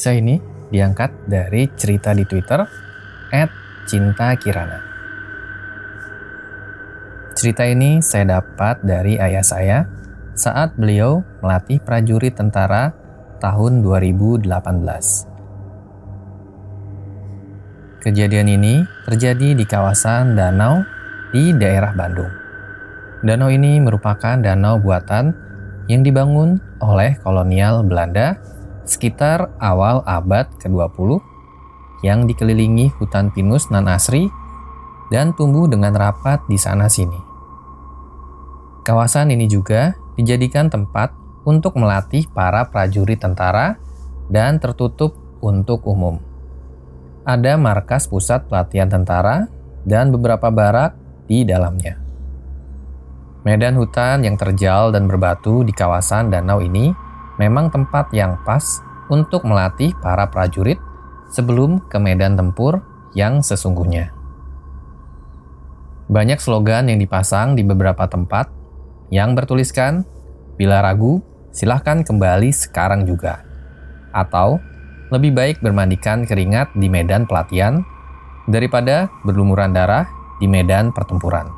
kisah ini diangkat dari cerita di Twitter @cinta_kirana. Cerita ini saya dapat dari ayah saya saat beliau melatih prajurit tentara tahun 2018. Kejadian ini terjadi di kawasan danau di daerah Bandung. Danau ini merupakan danau buatan yang dibangun oleh kolonial Belanda sekitar awal abad ke-20 yang dikelilingi hutan pinus nan asri dan tumbuh dengan rapat di sana-sini. Kawasan ini juga dijadikan tempat untuk melatih para prajurit tentara dan tertutup untuk umum. Ada markas pusat pelatihan tentara dan beberapa barak di dalamnya. Medan hutan yang terjal dan berbatu di kawasan danau ini memang tempat yang pas untuk melatih para prajurit sebelum ke medan tempur yang sesungguhnya. Banyak slogan yang dipasang di beberapa tempat yang bertuliskan, bila ragu, silahkan kembali sekarang juga. Atau, lebih baik bermandikan keringat di medan pelatihan daripada berlumuran darah di medan pertempuran.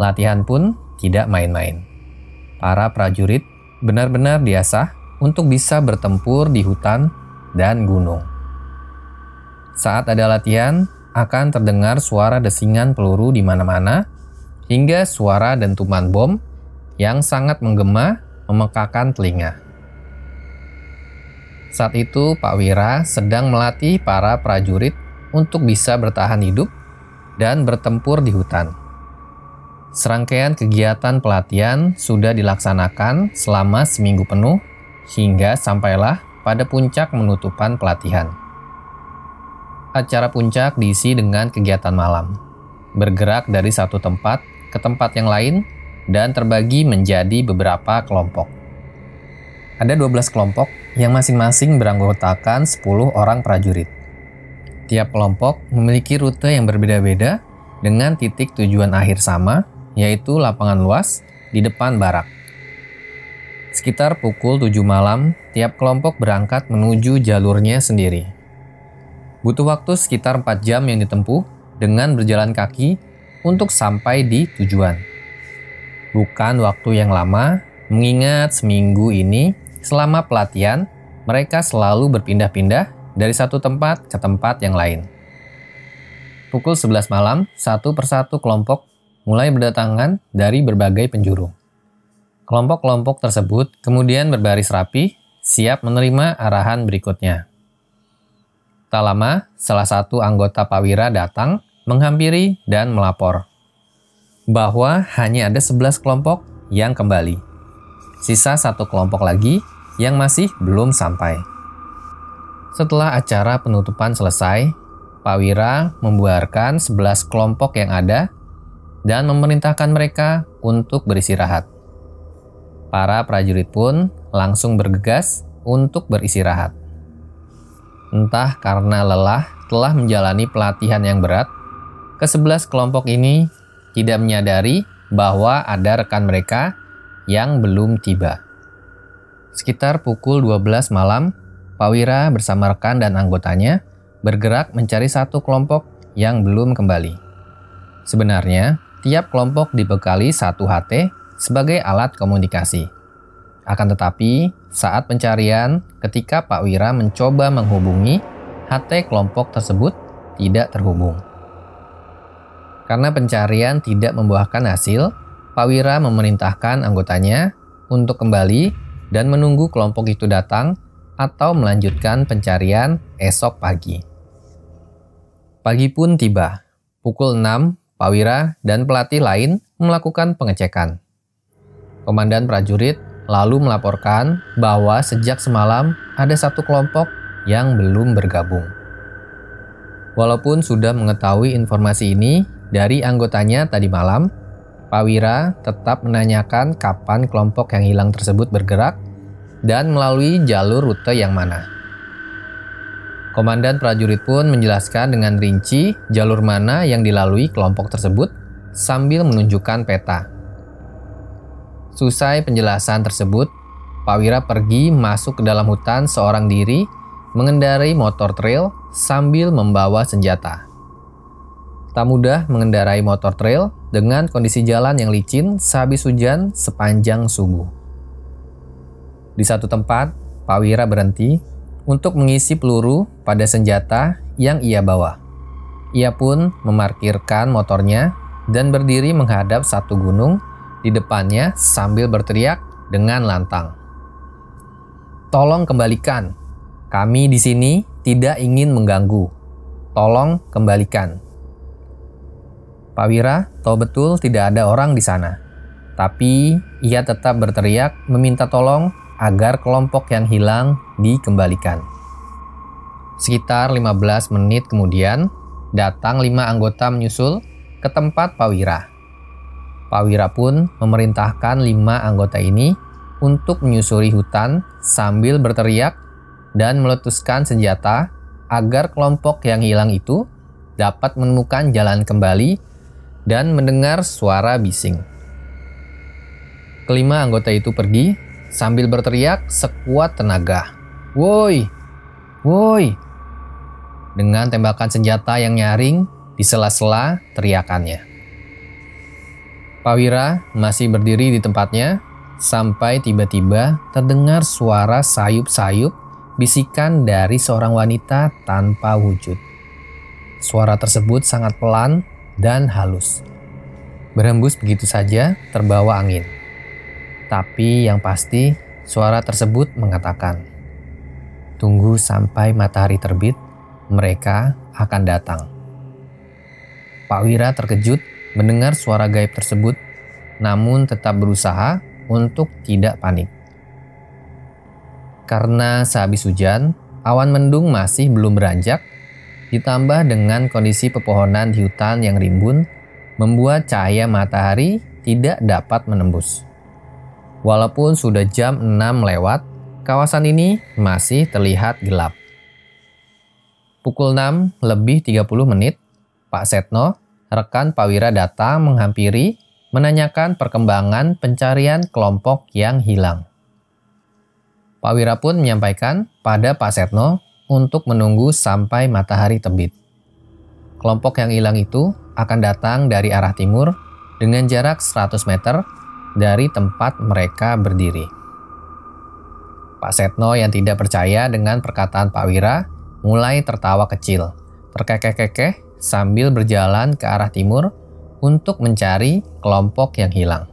Latihan pun tidak main-main. Para prajurit benar-benar diasah untuk bisa bertempur di hutan dan gunung. Saat ada latihan, akan terdengar suara desingan peluru di mana-mana, hingga suara dentuman bom yang sangat menggema memekakan telinga. Saat itu Pak Wira sedang melatih para prajurit untuk bisa bertahan hidup dan bertempur di hutan. Serangkaian kegiatan pelatihan sudah dilaksanakan selama seminggu penuh hingga sampailah pada puncak menutupan pelatihan. Acara puncak diisi dengan kegiatan malam, bergerak dari satu tempat ke tempat yang lain dan terbagi menjadi beberapa kelompok. Ada 12 kelompok yang masing-masing beranggotakan 10 orang prajurit. Tiap kelompok memiliki rute yang berbeda-beda dengan titik tujuan akhir sama yaitu lapangan luas di depan barak. Sekitar pukul 7 malam, tiap kelompok berangkat menuju jalurnya sendiri. Butuh waktu sekitar 4 jam yang ditempuh dengan berjalan kaki untuk sampai di tujuan. Bukan waktu yang lama, mengingat seminggu ini selama pelatihan mereka selalu berpindah-pindah dari satu tempat ke tempat yang lain. Pukul 11 malam, satu persatu kelompok mulai berdatangan dari berbagai penjuru. Kelompok-kelompok tersebut kemudian berbaris rapi, siap menerima arahan berikutnya. Tak lama, salah satu anggota Pawira datang, menghampiri, dan melapor bahwa hanya ada 11 kelompok yang kembali. Sisa satu kelompok lagi yang masih belum sampai. Setelah acara penutupan selesai, Pawira membuarkan 11 kelompok yang ada dan memerintahkan mereka untuk beristirahat. Para prajurit pun langsung bergegas untuk beristirahat. Entah karena lelah telah menjalani pelatihan yang berat, ke-11 kelompok ini tidak menyadari bahwa ada rekan mereka yang belum tiba. Sekitar pukul 12 malam, Pawira bersama rekan dan anggotanya bergerak mencari satu kelompok yang belum kembali. Sebenarnya, Tiap kelompok dibekali satu HT sebagai alat komunikasi. Akan tetapi, saat pencarian, ketika Pak Wira mencoba menghubungi, HT kelompok tersebut tidak terhubung. Karena pencarian tidak membuahkan hasil, Pak Wira memerintahkan anggotanya untuk kembali dan menunggu kelompok itu datang atau melanjutkan pencarian esok pagi. Pagi pun tiba. Pukul 6, Pak Wira dan pelatih lain melakukan pengecekan. Komandan prajurit lalu melaporkan bahwa sejak semalam ada satu kelompok yang belum bergabung. Walaupun sudah mengetahui informasi ini dari anggotanya tadi malam, Pak Wira tetap menanyakan kapan kelompok yang hilang tersebut bergerak dan melalui jalur rute yang mana. Komandan prajurit pun menjelaskan dengan rinci jalur mana yang dilalui kelompok tersebut sambil menunjukkan peta. Susai penjelasan tersebut, Pak Wira pergi masuk ke dalam hutan seorang diri mengendarai motor trail sambil membawa senjata. Tak mudah mengendarai motor trail dengan kondisi jalan yang licin sehabis hujan sepanjang subuh. Di satu tempat, Pak Wira berhenti untuk mengisi peluru pada senjata yang ia bawa. Ia pun memarkirkan motornya dan berdiri menghadap satu gunung di depannya sambil berteriak dengan lantang. Tolong kembalikan. Kami di sini tidak ingin mengganggu. Tolong kembalikan. Pak Wira tahu betul tidak ada orang di sana. Tapi ia tetap berteriak meminta tolong agar kelompok yang hilang dikembalikan. Sekitar 15 menit kemudian, datang lima anggota menyusul ke tempat Pawira. Pawira pun memerintahkan lima anggota ini untuk menyusuri hutan sambil berteriak dan meletuskan senjata agar kelompok yang hilang itu dapat menemukan jalan kembali dan mendengar suara bising. Kelima anggota itu pergi sambil berteriak sekuat tenaga. Woi, woi. Dengan tembakan senjata yang nyaring di sela-sela teriakannya. Pawira masih berdiri di tempatnya sampai tiba-tiba terdengar suara sayup-sayup bisikan dari seorang wanita tanpa wujud. Suara tersebut sangat pelan dan halus. Berembus begitu saja terbawa angin. Tapi yang pasti, suara tersebut mengatakan, "Tunggu sampai matahari terbit, mereka akan datang." Pak Wira terkejut mendengar suara gaib tersebut, namun tetap berusaha untuk tidak panik. Karena sehabis hujan, awan mendung masih belum beranjak, ditambah dengan kondisi pepohonan di hutan yang rimbun, membuat cahaya matahari tidak dapat menembus. Walaupun sudah jam 6 lewat, kawasan ini masih terlihat gelap. Pukul 6 lebih 30 menit, Pak Setno, rekan Pak Wira datang menghampiri menanyakan perkembangan pencarian kelompok yang hilang. Pak Wira pun menyampaikan pada Pak Setno untuk menunggu sampai matahari terbit. Kelompok yang hilang itu akan datang dari arah timur dengan jarak 100 meter dari tempat mereka berdiri. Pak Setno yang tidak percaya dengan perkataan Pak Wira mulai tertawa kecil, terkekeh-kekeh sambil berjalan ke arah timur untuk mencari kelompok yang hilang.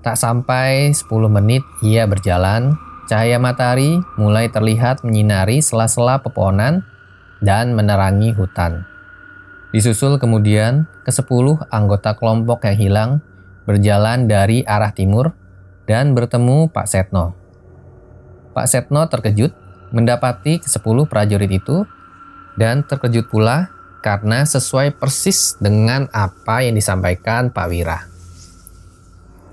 Tak sampai 10 menit ia berjalan, cahaya matahari mulai terlihat menyinari sela-sela pepohonan dan menerangi hutan. Disusul kemudian ke-10 anggota kelompok yang hilang berjalan dari arah timur dan bertemu Pak Setno. Pak Setno terkejut mendapati ke-10 prajurit itu dan terkejut pula karena sesuai persis dengan apa yang disampaikan Pak Wira.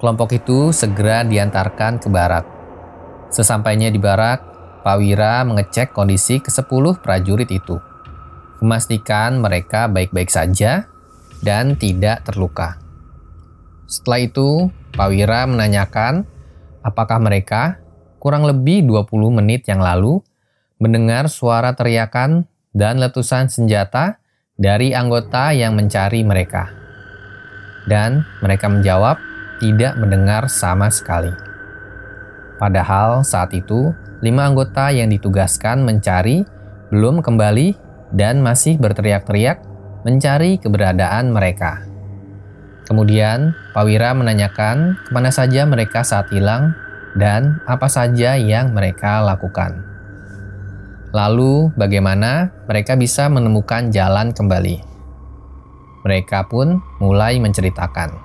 Kelompok itu segera diantarkan ke barat. Sesampainya di barat, Pak Wira mengecek kondisi ke-10 prajurit itu. Memastikan mereka baik-baik saja dan tidak terluka. Setelah itu, Pak Wira menanyakan apakah mereka kurang lebih 20 menit yang lalu mendengar suara teriakan dan letusan senjata dari anggota yang mencari mereka. Dan mereka menjawab tidak mendengar sama sekali. Padahal saat itu, lima anggota yang ditugaskan mencari belum kembali dan masih berteriak-teriak mencari keberadaan mereka. Kemudian, Pak Wira menanyakan kemana saja mereka saat hilang dan apa saja yang mereka lakukan. Lalu, bagaimana mereka bisa menemukan jalan kembali? Mereka pun mulai menceritakan.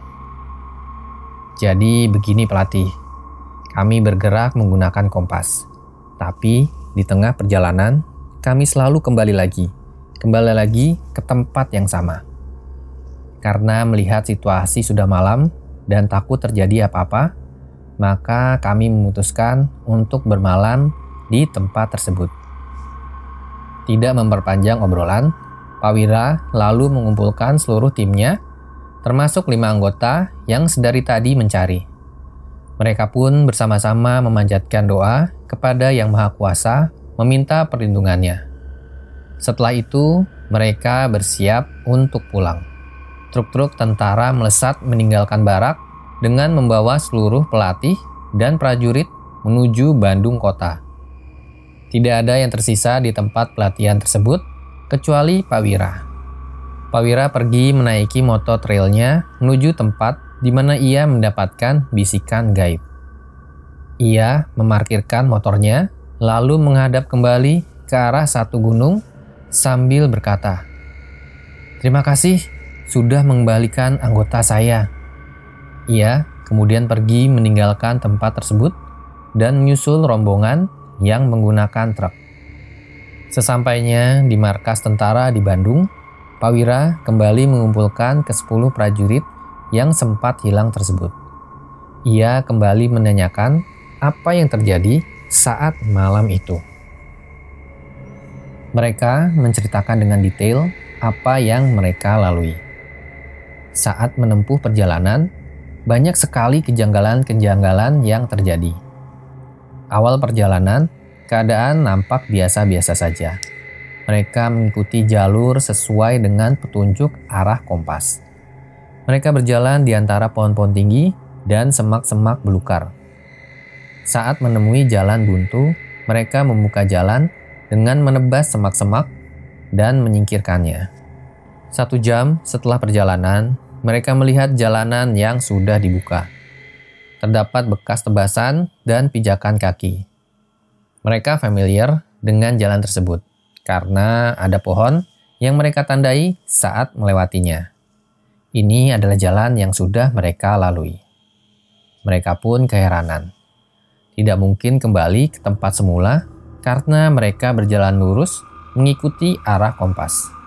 Jadi, begini pelatih, kami bergerak menggunakan kompas, tapi di tengah perjalanan kami selalu kembali lagi, kembali lagi ke tempat yang sama karena melihat situasi sudah malam dan takut terjadi apa-apa, maka kami memutuskan untuk bermalam di tempat tersebut. Tidak memperpanjang obrolan, Pawira lalu mengumpulkan seluruh timnya, termasuk lima anggota yang sedari tadi mencari. Mereka pun bersama-sama memanjatkan doa kepada Yang Maha Kuasa, meminta perlindungannya. Setelah itu, mereka bersiap untuk pulang truk-truk tentara melesat meninggalkan barak dengan membawa seluruh pelatih dan prajurit menuju Bandung kota. Tidak ada yang tersisa di tempat pelatihan tersebut kecuali Pak Wira. Pak Wira pergi menaiki motor trailnya menuju tempat di mana ia mendapatkan bisikan gaib. Ia memarkirkan motornya lalu menghadap kembali ke arah satu gunung sambil berkata, Terima kasih sudah mengembalikan anggota saya. Ia kemudian pergi meninggalkan tempat tersebut dan menyusul rombongan yang menggunakan truk. Sesampainya di markas tentara di Bandung, Pawira kembali mengumpulkan ke 10 prajurit yang sempat hilang tersebut. Ia kembali menanyakan apa yang terjadi saat malam itu. Mereka menceritakan dengan detail apa yang mereka lalui saat menempuh perjalanan, banyak sekali kejanggalan-kejanggalan yang terjadi. Awal perjalanan, keadaan nampak biasa-biasa saja. Mereka mengikuti jalur sesuai dengan petunjuk arah kompas. Mereka berjalan di antara pohon-pohon tinggi dan semak-semak belukar. Saat menemui jalan buntu, mereka membuka jalan dengan menebas semak-semak dan menyingkirkannya. Satu jam setelah perjalanan, mereka melihat jalanan yang sudah dibuka. Terdapat bekas tebasan dan pijakan kaki. Mereka familiar dengan jalan tersebut karena ada pohon yang mereka tandai saat melewatinya. Ini adalah jalan yang sudah mereka lalui. Mereka pun keheranan. Tidak mungkin kembali ke tempat semula karena mereka berjalan lurus mengikuti arah kompas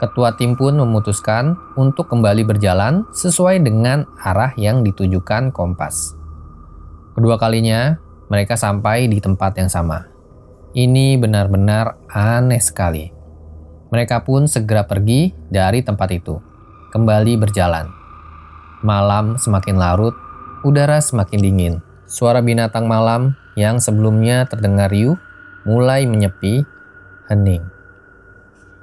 ketua tim pun memutuskan untuk kembali berjalan sesuai dengan arah yang ditujukan kompas. Kedua kalinya, mereka sampai di tempat yang sama. Ini benar-benar aneh sekali. Mereka pun segera pergi dari tempat itu, kembali berjalan. Malam semakin larut, udara semakin dingin. Suara binatang malam yang sebelumnya terdengar riuh mulai menyepi, hening.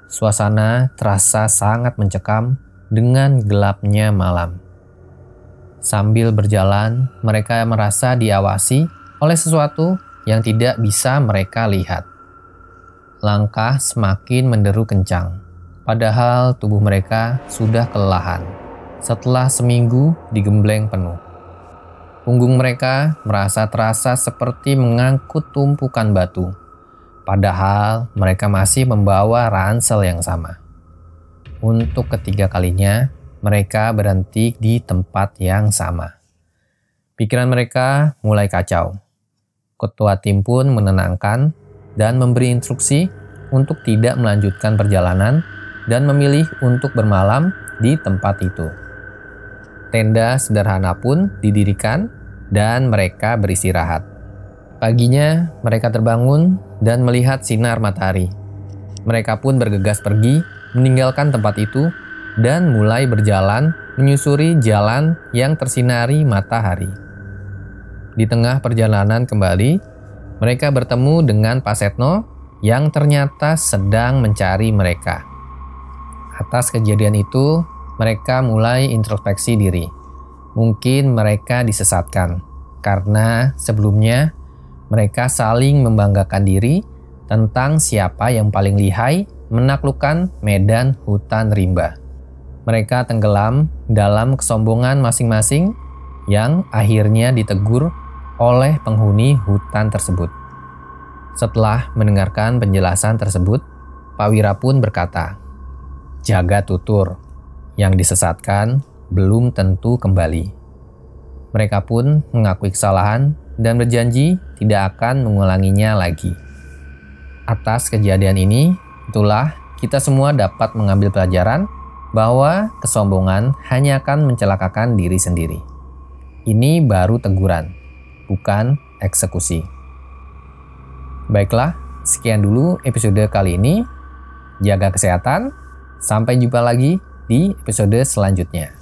Suasana terasa sangat mencekam dengan gelapnya malam. Sambil berjalan, mereka merasa diawasi oleh sesuatu yang tidak bisa mereka lihat. Langkah semakin menderu kencang, padahal tubuh mereka sudah kelelahan. Setelah seminggu digembleng penuh, punggung mereka merasa terasa seperti mengangkut tumpukan batu Padahal mereka masih membawa ransel yang sama. Untuk ketiga kalinya, mereka berhenti di tempat yang sama. Pikiran mereka mulai kacau. Ketua tim pun menenangkan dan memberi instruksi untuk tidak melanjutkan perjalanan dan memilih untuk bermalam di tempat itu. Tenda sederhana pun didirikan dan mereka beristirahat. Paginya, mereka terbangun dan melihat sinar matahari. Mereka pun bergegas pergi, meninggalkan tempat itu, dan mulai berjalan menyusuri jalan yang tersinari matahari. Di tengah perjalanan kembali, mereka bertemu dengan Pak Setno yang ternyata sedang mencari mereka. Atas kejadian itu, mereka mulai introspeksi diri. Mungkin mereka disesatkan karena sebelumnya mereka saling membanggakan diri tentang siapa yang paling lihai menaklukkan medan hutan rimba. Mereka tenggelam dalam kesombongan masing-masing yang akhirnya ditegur oleh penghuni hutan tersebut. Setelah mendengarkan penjelasan tersebut, Pak Wira pun berkata, "Jaga tutur, yang disesatkan belum tentu kembali." Mereka pun mengakui kesalahan dan berjanji tidak akan mengulanginya lagi. Atas kejadian ini, itulah kita semua dapat mengambil pelajaran bahwa kesombongan hanya akan mencelakakan diri sendiri. Ini baru teguran, bukan eksekusi. Baiklah, sekian dulu episode kali ini. Jaga kesehatan, sampai jumpa lagi di episode selanjutnya.